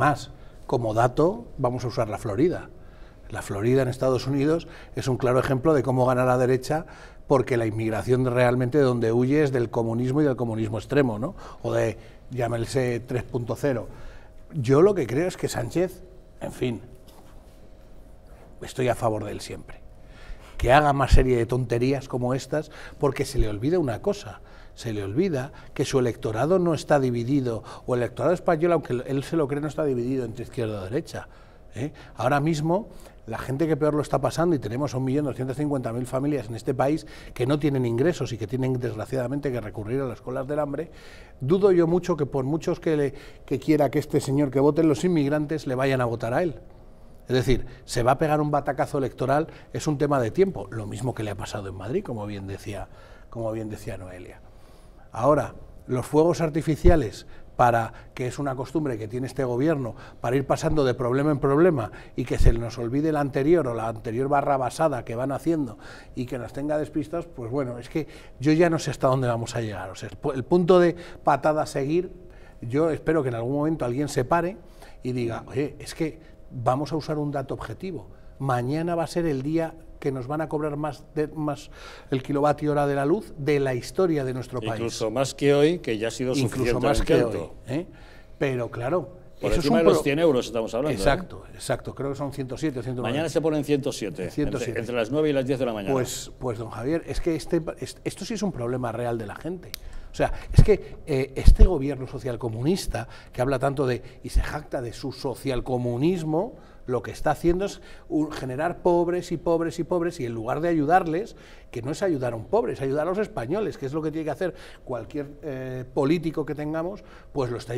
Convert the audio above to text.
Más, como dato, vamos a usar la Florida. La Florida en Estados Unidos es un claro ejemplo de cómo gana la derecha porque la inmigración realmente de donde huye es del comunismo y del comunismo extremo, ¿no? O de, llámese 3.0. Yo lo que creo es que Sánchez, en fin, estoy a favor de él siempre. Que haga más serie de tonterías como estas porque se le olvida una cosa se le olvida que su electorado no está dividido, o el electorado español, aunque él se lo cree, no está dividido entre izquierda y derecha. ¿eh? Ahora mismo, la gente que peor lo está pasando, y tenemos 1.250.000 familias en este país que no tienen ingresos y que tienen desgraciadamente que recurrir a las colas del hambre, dudo yo mucho que por muchos que, quiera que este señor que voten los inmigrantes le vayan a votar a él. Es decir, se va a pegar un batacazo electoral, es un tema de tiempo, lo mismo que le ha pasado en Madrid, como bien decía, como bien decía Noelia. Ahora, los fuegos artificiales para que es una costumbre que tiene este gobierno para ir pasando de problema en problema y que se nos olvide el anterior o la anterior barra basada que van haciendo y que nos tenga despistas, pues bueno, es que yo ya no sé hasta dónde vamos a llegar. el punto de patada a seguir, yo espero que en algún momento alguien se pare y diga, oye, es que vamos a usar un dato objetivo mañana va a ser el día que nos van a cobrar más, más el kilovatio hora de la luz de la historia de nuestro país. Incluso más que hoy, que ya ha sido Incluso más que hoy. ¿eh? Pero claro, por Eso encima 100 euros estamos hablando. ¿eh? Exacto, exacto. Creo que son 107 Mañana se ponen 107. Entre, las 9 y las 10 de la mañana. Pues, pues don Javier, es que este, esto sí es un problema real de la gente. O sea, es que eh, este gobierno socialcomunista, que habla tanto de, y se jacta de su socialcomunismo, lo que está haciendo es generar pobres y pobres y pobres y en lugar de ayudarles, que no es ayudar a un pobre, es ayudar a los españoles, que es lo que tiene que hacer cualquier eh, político que tengamos, pues lo está